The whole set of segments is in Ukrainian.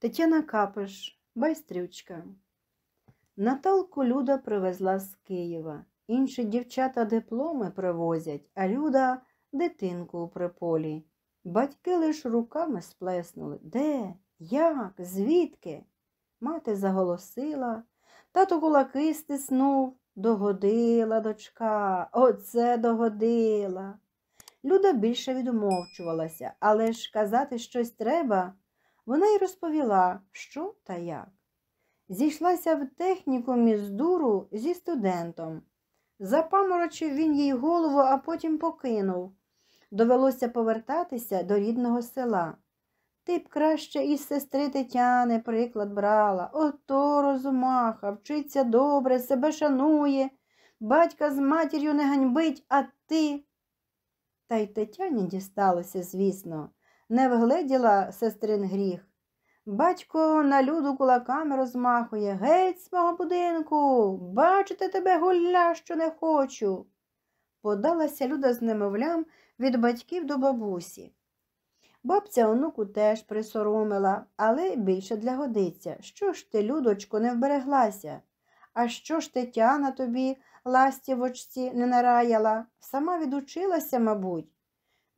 Тетяна Капиш, байстрючка. Наталку Люда привезла з Києва. Інші дівчата дипломи привозять, а Люда дитинку у приполі. Батьки лиш руками сплеснули. Де? Як? Звідки? Мати заголосила. Тато кулаки стиснув. Догодила дочка, оце догодила. Люда більше відмовчувалася, але ж казати щось треба. Вона й розповіла, що та як. Зійшлася в технікумі з дуру зі студентом. Запаморочив він їй голову, а потім покинув. Довелося повертатися до рідного села. Ти б краще із сестри Тетяни приклад брала. Ото розумаха, вчиться добре, себе шанує, батька з матір'ю не ганьбить, а ти. Та й Тетяні дісталося, звісно не вгледіла сестрин гріх. Батько на люду кулаками розмахує геть з мого будинку, бачите тебе гуля, що не хочу. Подалася люда з немовлям від батьків до бабусі. Бабця онуку теж присоромила, але більше для годиться. Що ж ти, людочко, не вбереглася? А що ж Тетяна тобі, ластівочці, не нараяла? Сама відучилася, мабуть,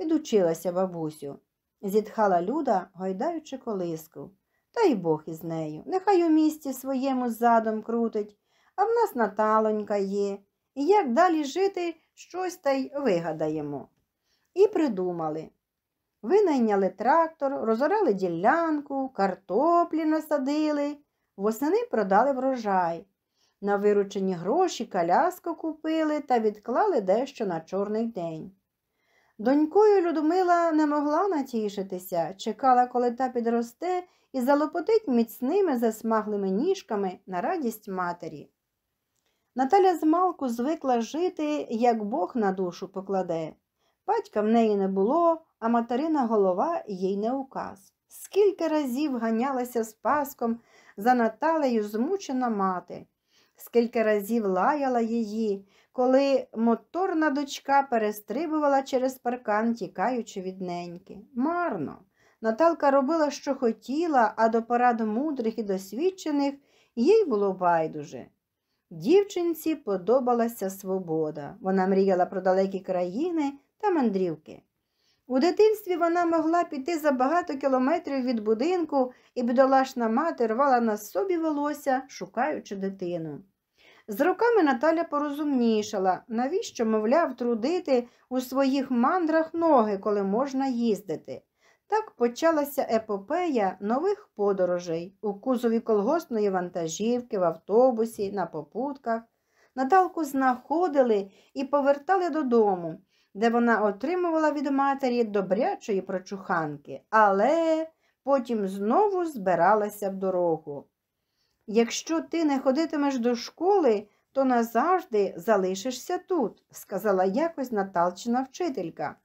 відучилася, бабусю зітхала люда, гойдаючи колиску. Та й Бог із нею. Нехай у місті своєму задом крутить, а в нас наталонька є. І як далі жити щось та й вигадаємо. І придумали. Винайняли трактор, розорали ділянку, картоплі насадили, восени продали врожай. На виручені гроші коляску купили та відклали дещо на чорний день. Донькою Людмила не могла натішитися, чекала, коли та підросте, і залопотить міцними засмаглими ніжками на радість матері. Наталя змалку звикла жити, як Бог на душу покладе. Батька в неї не було, а материна голова їй не указ. Скільки разів ганялася з паском за Наталею змучена мати, скільки разів лаяла її, коли моторна дочка перестрибувала через паркан, тікаючи від неньки. Марно. Наталка робила, що хотіла, а до пораду мудрих і досвідчених їй було байдуже. Дівчинці подобалася свобода. Вона мріяла про далекі країни та мандрівки. У дитинстві вона могла піти за багато кілометрів від будинку, і бідолашна мати рвала на собі волосся, шукаючи дитину. З роками Наталя порозумнішала, навіщо, мовляв, трудити у своїх мандрах ноги, коли можна їздити. Так почалася епопея нових подорожей у кузові колгосної вантажівки, в автобусі, на попутках. Наталку знаходили і повертали додому, де вона отримувала від матері добрячої прочуханки, але потім знову збиралася в дорогу. Якщо ти не ходитимеш до школи, то назавжди залишишся тут, сказала якось Наталчина вчителька.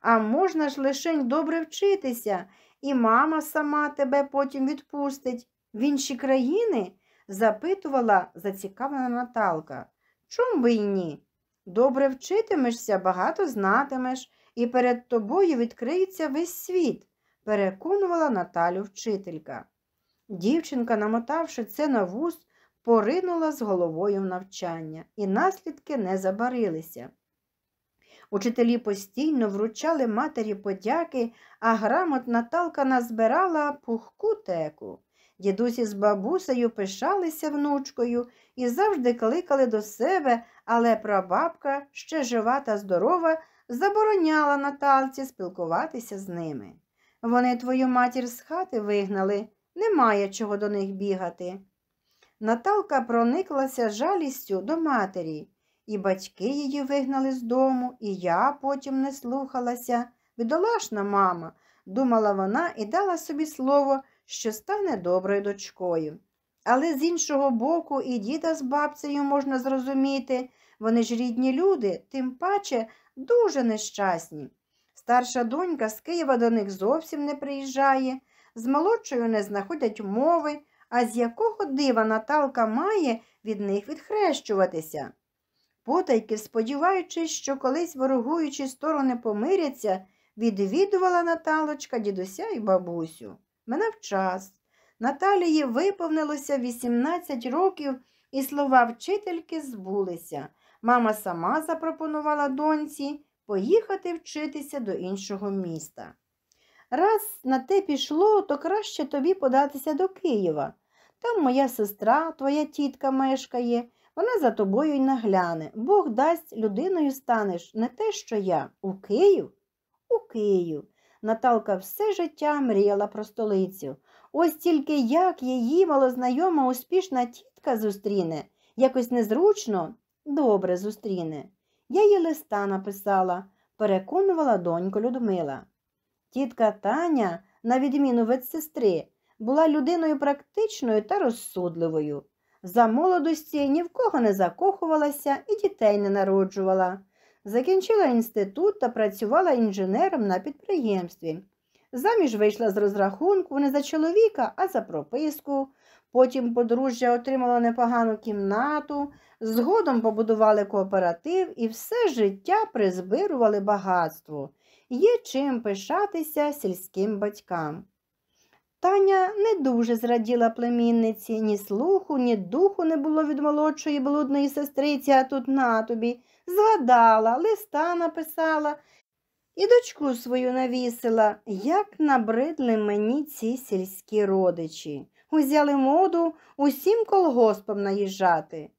А можна ж лишень добре вчитися, і мама сама тебе потім відпустить. В інші країни? запитувала зацікавлена Наталка. Чом би й ні? Добре вчитимешся, багато знатимеш, і перед тобою відкриється весь світ, переконувала Наталю вчителька. Дівчинка, намотавши це на вуз, поринула з головою в навчання, і наслідки не забарилися. Учителі постійно вручали матері подяки, а грамотна талка назбирала пухку теку. Дідусі з бабусею пишалися внучкою і завжди кликали до себе, але прабабка, ще жива та здорова, забороняла Наталці спілкуватися з ними. Вони твою матір з хати вигнали, немає чого до них бігати. Наталка прониклася жалістю до матері, і батьки її вигнали з дому, і я потім не слухалася. Бідолашна мама, думала вона і дала собі слово, що стане доброю дочкою. Але з іншого боку, і діда з бабцею можна зрозуміти, вони ж рідні люди, тим паче дуже нещасні. Старша донька з Києва до них зовсім не приїжджає, з молодшою не знаходять мови, а з якого дива Наталка має від них відхрещуватися. Потайки, сподіваючись, що колись ворогуючі сторони помиряться, відвідувала Наталочка дідуся і бабусю. Минав час. Наталії виповнилося 18 років, і слова вчительки збулися. Мама сама запропонувала доньці поїхати вчитися до іншого міста. Раз на те пішло, то краще тобі податися до Києва. Там моя сестра, твоя тітка мешкає, вона за тобою й нагляне. Бог дасть людиною станеш не те, що я. У Київ? У Київ. Наталка все життя мріяла про столицю. Ось тільки як її малознайома успішна тітка зустріне, якось незручно, добре зустріне. Я їй листа написала, переконувала доньку Людмила. Тітка Таня, на відміну від сестри, була людиною практичною та розсудливою. За молодості ні в кого не закохувалася і дітей не народжувала. Закінчила інститут та працювала інженером на підприємстві. Заміж вийшла з розрахунку не за чоловіка, а за прописку. Потім подружжя отримало непогану кімнату, згодом побудували кооператив і все життя призбирували багатство є чим пишатися сільським батькам. Таня не дуже зраділа племінниці, ні слуху, ні духу не було від молодшої блудної сестриці, а тут на тобі. Згадала, листа написала і дочку свою навісила, як набридли мені ці сільські родичі. Узяли моду усім колгоспом наїжджати,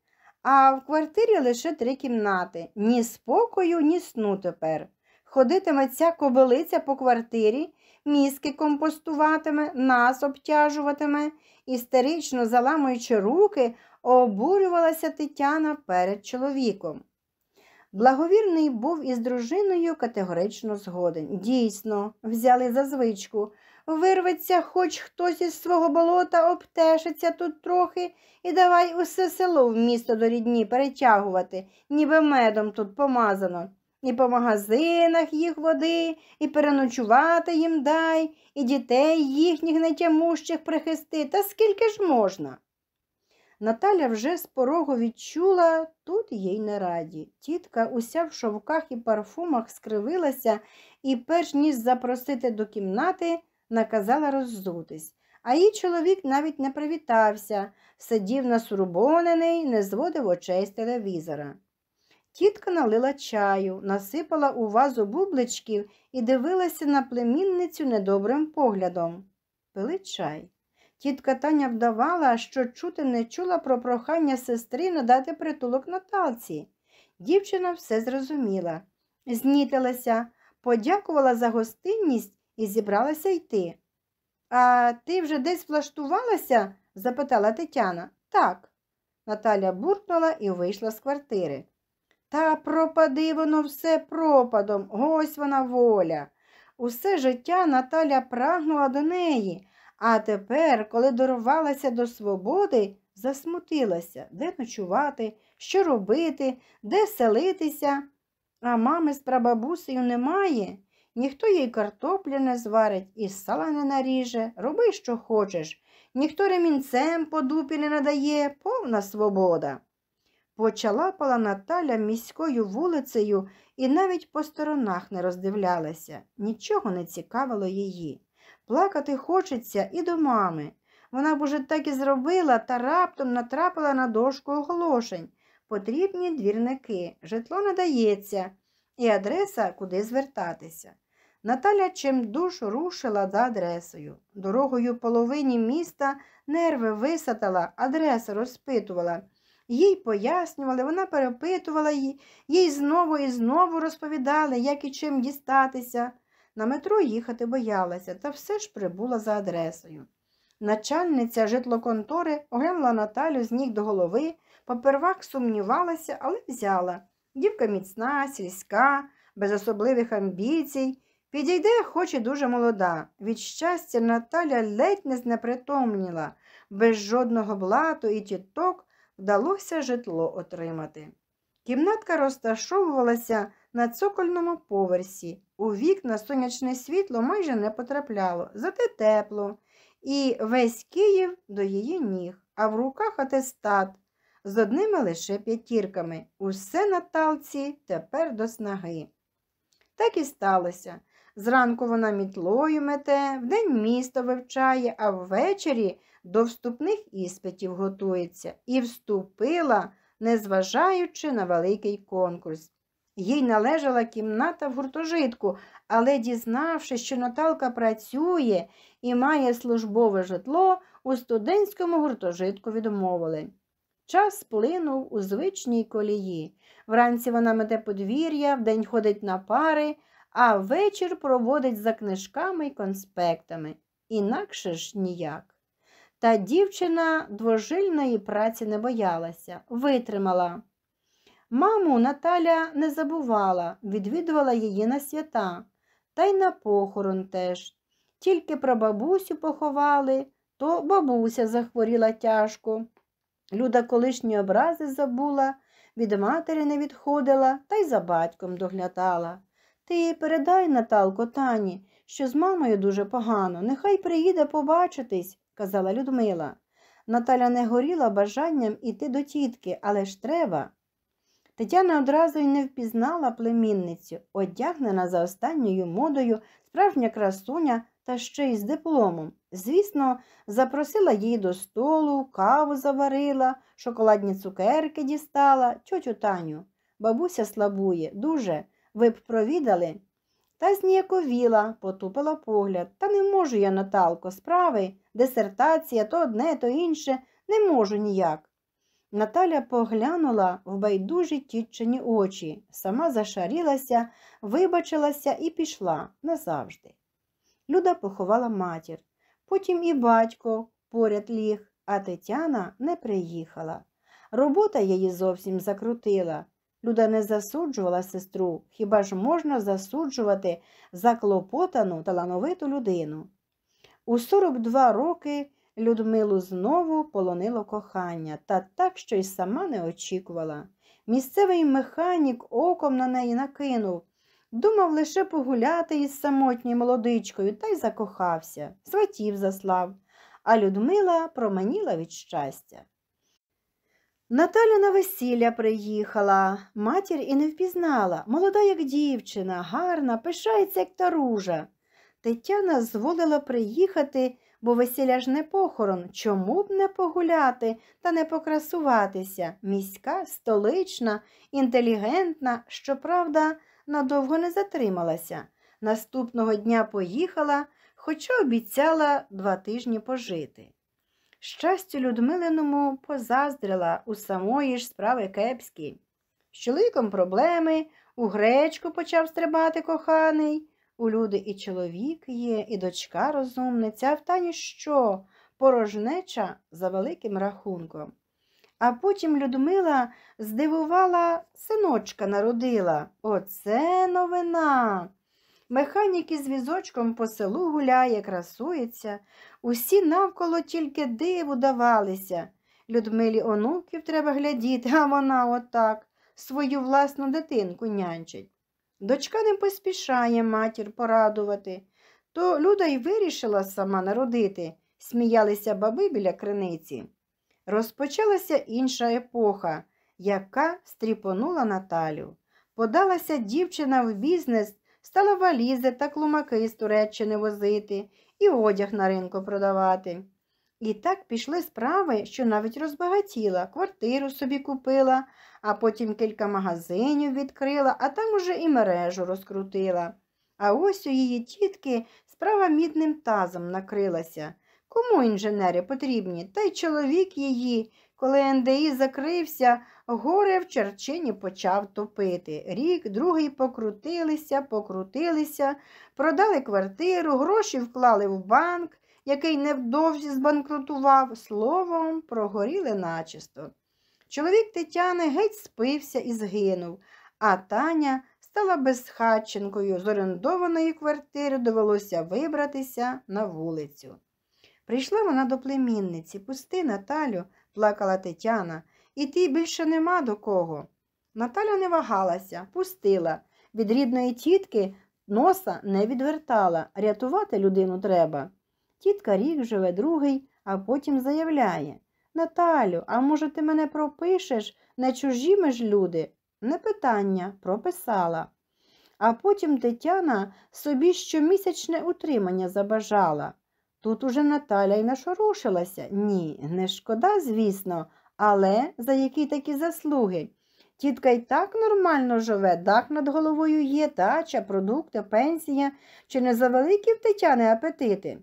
а в квартирі лише три кімнати ні спокою, ні сну тепер. Ходитиме ця кобилиця по квартирі, мізки компостуватиме, нас обтяжуватиме, істерично заламуючи руки, обурювалася Тетяна перед чоловіком. Благовірний був із дружиною категорично згоден. Дійсно, взяли за звичку. Вирветься, хоч хтось із свого болота обтешиться тут трохи і давай усе село в місто до рідні перетягувати, ніби медом тут помазано і по магазинах їх води, і переночувати їм дай, і дітей їхніх нетямущих прихисти, та скільки ж можна. Наталя вже з порогу відчула тут їй не раді. Тітка уся в шовках і парфумах скривилася і, перш ніж запросити до кімнати, наказала роззутись. А її чоловік навіть не привітався, сидів насурбонений, не зводив очей з телевізора. Тітка налила чаю, насипала у вазу бубличків і дивилася на племінницю недобрим поглядом. Пили чай. Тітка Таня вдавала, що чути не чула про прохання сестри надати притулок Наталці. Дівчина все зрозуміла, знітилася, подякувала за гостинність і зібралася йти. А ти вже десь влаштувалася? запитала Тетяна. Так. Наталя буркнула і вийшла з квартири. Та пропади воно все пропадом, ось вона воля. Усе життя Наталя прагнула до неї, а тепер, коли дорвалася до свободи, засмутилася, де ночувати, що робити, де селитися. А мами з прабабусею немає. Ніхто їй картоплі не зварить і сала не наріже, роби, що хочеш. Ніхто ремінцем по дупі не надає, повна свобода. Почалапала Наталя міською вулицею і навіть по сторонах не роздивлялася, нічого не цікавило її. Плакати хочеться і до мами. Вона б уже так і зробила та раптом натрапила на дошку оголошень. Потрібні двірники, житло надається і адреса, куди звертатися. Наталя чимдуж рушила за адресою. Дорогою половині міста нерви висатала, адреса розпитувала. Їй пояснювали, вона перепитувала її, їй знову і знову розповідали, як і чим дістатися. На метро їхати боялася, та все ж прибула за адресою. Начальниця житлоконтори оглянула Наталю з ніг до голови, попервах сумнівалася, але взяла. Дівка міцна, сільська, без особливих амбіцій. Підійде, хоч і дуже молода. Від щастя, Наталя ледь не знепритомніла, без жодного блату і тіток вдалося житло отримати. Кімнатка розташовувалася на цокольному поверсі. У вікна сонячне світло майже не потрапляло, зате тепло, і весь Київ до її ніг, а в руках атестат з одними лише п'ятірками. Усе на талці тепер до снаги. Так і сталося. Зранку вона мітлою мете, вдень місто вивчає, а ввечері до вступних іспитів готується і вступила, незважаючи на великий конкурс. Їй належала кімната в гуртожитку, але, дізнавшись, що Наталка працює і має службове житло, у студентському гуртожитку відмовили. Час сплинув у звичній колії. Вранці вона мете подвір'я, вдень ходить на пари а вечір проводить за книжками й конспектами, інакше ж ніяк. Та дівчина двожильної праці не боялася, витримала. Маму Наталя не забувала, відвідувала її на свята, та й на похорон теж. Тільки про бабусю поховали, то бабуся захворіла тяжко. Люда колишні образи забула, від матері не відходила та й за батьком доглядала. Ти передай, Наталку тані, що з мамою дуже погано, нехай приїде побачитись, казала Людмила. Наталя не горіла бажанням іти до тітки, але ж треба. Тетяна одразу й не впізнала племінницю, одягнена за останньою модою, справжня красуня та ще й з дипломом. Звісно, запросила її до столу, каву заварила, шоколадні цукерки дістала, тьотю Таню. Бабуся слабує, дуже. Ви б провідали? Та зніяковіла, потупила погляд. Та не можу я, Наталко, справи, дисертація, то одне, то інше, не можу ніяк. Наталя поглянула в байдужі тітчині очі, сама зашарілася, вибачилася і пішла назавжди. Люда поховала матір. Потім і батько поряд ліг, а Тетяна не приїхала. Робота її зовсім закрутила. Люда не засуджувала сестру, хіба ж можна засуджувати заклопотану талановиту людину? У 42 роки Людмилу знову полонило кохання, та так, що й сама не очікувала. Місцевий механік оком на неї накинув, думав лише погуляти із самотньою молодичкою та й закохався, сватів заслав, а Людмила проманіла від щастя. Наталя на весілля приїхала, матір і не впізнала. Молода, як дівчина, гарна, пишається, як та ружа. Тетяна зволила приїхати, бо весілля ж не похорон. Чому б не погуляти та не покрасуватися? Міська, столична, інтелігентна, щоправда, надовго не затрималася. Наступного дня поїхала, хоча обіцяла два тижні пожити. Щастю Людмилиному позаздрила у самої ж справи кепські. З чоловіком проблеми, у гречку почав стрибати коханий. У люди і чоловік є, і дочка розумниця, в тані що порожнеча за великим рахунком. А потім Людмила здивувала, синочка народила. Оце новина. Механік із візочком по селу гуляє, красується, Усі навколо тільки диву давалися. Людмилі онуків треба глядіти, а вона отак свою власну дитинку нянчить. Дочка не поспішає матір порадувати, то люда й вирішила сама народити, сміялися баби біля криниці. Розпочалася інша епоха, яка стріпонула Наталю. Подалася дівчина в бізнес, стала валізи та клумаки з Туреччини возити і одяг на ринку продавати. І так пішли справи, що навіть розбагатіла, квартиру собі купила, а потім кілька магазинів відкрила, а там уже і мережу розкрутила. А ось у її тітки справа мідним тазом накрилася. Кому інженери потрібні? Та й чоловік її, коли НДІ закрився, горе в Черчині почав топити. Рік, другий покрутилися, покрутилися, продали квартиру, гроші вклали в банк, який невдовзі збанкрутував, словом, прогоріли начисто. Чоловік Тетяни геть спився і згинув, а Таня стала безхатченкою. З орендованої квартири довелося вибратися на вулицю. Прийшла вона до племінниці, пусти Наталю плакала Тетяна. і ти більше нема до кого. Наталя не вагалася, пустила. Від рідної тітки носа не відвертала. Рятувати людину треба. Тітка рік живе другий, а потім заявляє Наталю, а може, ти мене пропишеш на чужі ми ж люди? Не питання, прописала. А потім Тетяна собі щомісячне утримання забажала. Тут уже Наталя й нашорушилася. Ні, не шкода, звісно, але за які такі заслуги? Тітка й так нормально живе, дах над головою є, тача, продукти, пенсія, чи не завеликі в Тетяни апетити.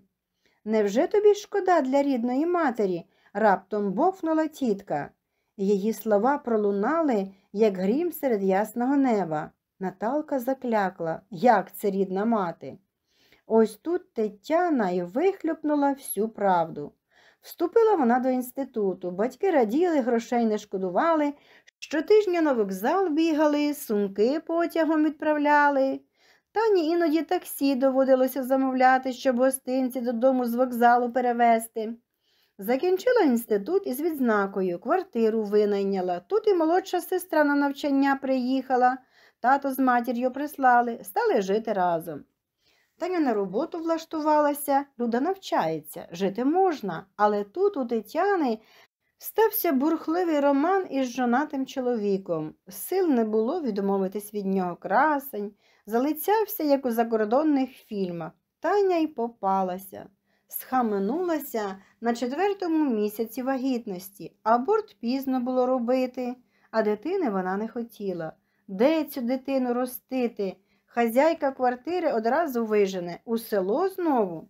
Невже тобі шкода для рідної матері? раптом бовкнула тітка. Її слова пролунали, як грім серед ясного неба. Наталка заклякла, як це рідна мати. Ось тут Тетяна і вихлюпнула всю правду. Вступила вона до інституту, батьки раділи, грошей не шкодували, щотижня на вокзал бігали, сумки потягом відправляли. Тані іноді таксі доводилося замовляти, щоб гостинці додому з вокзалу перевезти. Закінчила інститут із відзнакою, квартиру винайняла. Тут і молодша сестра на навчання приїхала, тато з матір'ю прислали, стали жити разом. Таня на роботу влаштувалася, люда навчається, жити можна, але тут у Тетяни стався бурхливий роман із жонатим чоловіком. Сил не було відмовитись від нього красень, залицявся, як у закордонних фільмах. Таня й попалася. Схаменулася на четвертому місяці вагітності, аборт пізно було робити, а дитини вона не хотіла. Де цю дитину ростити? хазяйка квартири одразу вижене у село знову.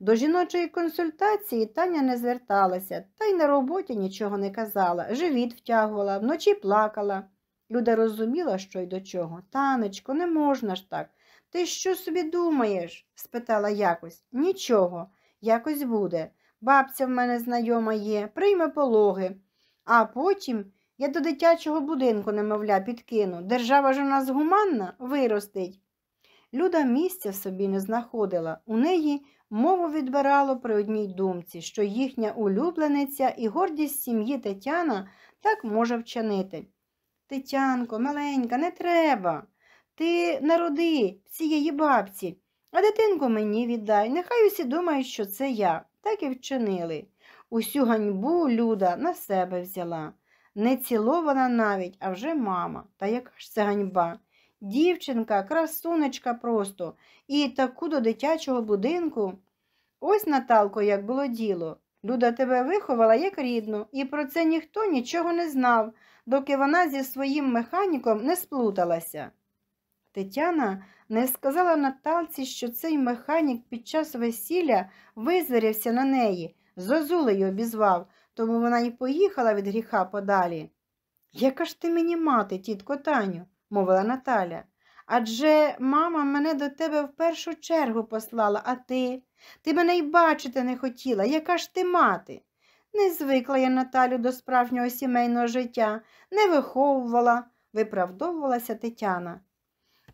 До жіночої консультації Таня не зверталася, та й на роботі нічого не казала. Живіт втягувала, вночі плакала. Люда розуміла, що й до чого. Танечко, не можна ж так. Ти що собі думаєш? спитала якось. Нічого, якось буде. Бабця в мене знайома є, прийме пологи, а потім я до дитячого будинку, немовля, підкину. Держава ж у нас гуманна виростить. Люда місця в собі не знаходила. У неї мову відбирало при одній думці, що їхня улюблениця і гордість сім'ї Тетяна так може вчинити. Тетянко, маленька, не треба. Ти народи цієї бабці, а дитинку мені віддай. Нехай усі думають, що це я. Так і вчинили. Усю ганьбу люда на себе взяла. Не цілована навіть, а вже мама. Та яка ж це ганьба? Дівчинка, красунечка просто, і таку до дитячого будинку. Ось, Наталко, як було діло. Люда тебе виховала як рідну, і про це ніхто нічого не знав, доки вона зі своїм механіком не сплуталася. Тетяна не сказала Наталці, що цей механік під час весілля визверівся на неї, зозулею обізвав, тому вона й поїхала від гріха подалі. Яка ж ти мені мати, тітко Таню, мовила Наталя. Адже мама мене до тебе в першу чергу послала, а ти? Ти мене й бачити не хотіла. Яка ж ти мати? Не звикла я Наталю до справжнього сімейного життя, не виховувала, виправдовувалася Тетяна.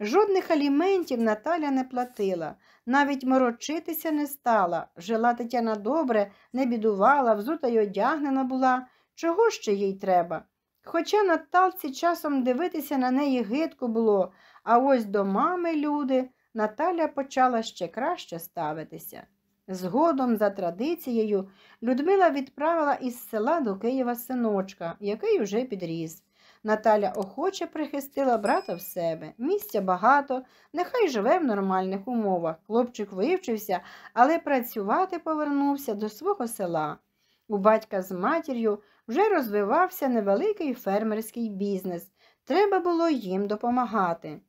Жодних аліментів Наталя не платила, навіть морочитися не стала. Жила Тетяна добре, не бідувала, взута й одягнена була. Чого ще їй треба? Хоча Наталці часом дивитися на неї гидко було, а ось до мами люди Наталя почала ще краще ставитися. Згодом, за традицією, Людмила відправила із села до Києва синочка, який уже підріс. Наталя охоче прихистила брата в себе. Місця багато, нехай живе в нормальних умовах. Хлопчик вивчився, але працювати повернувся до свого села. У батька з матір'ю вже розвивався невеликий фермерський бізнес. Треба було їм допомагати.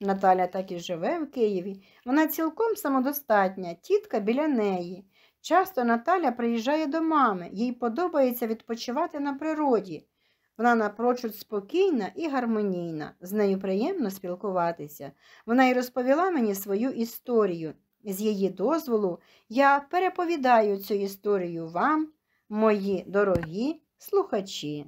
Наталя так і живе в Києві. Вона цілком самодостатня, тітка біля неї. Часто Наталя приїжджає до мами, їй подобається відпочивати на природі. Вона напрочуд спокійна і гармонійна, з нею приємно спілкуватися. Вона й розповіла мені свою історію. З її дозволу я переповідаю цю історію вам, мої дорогі слухачі.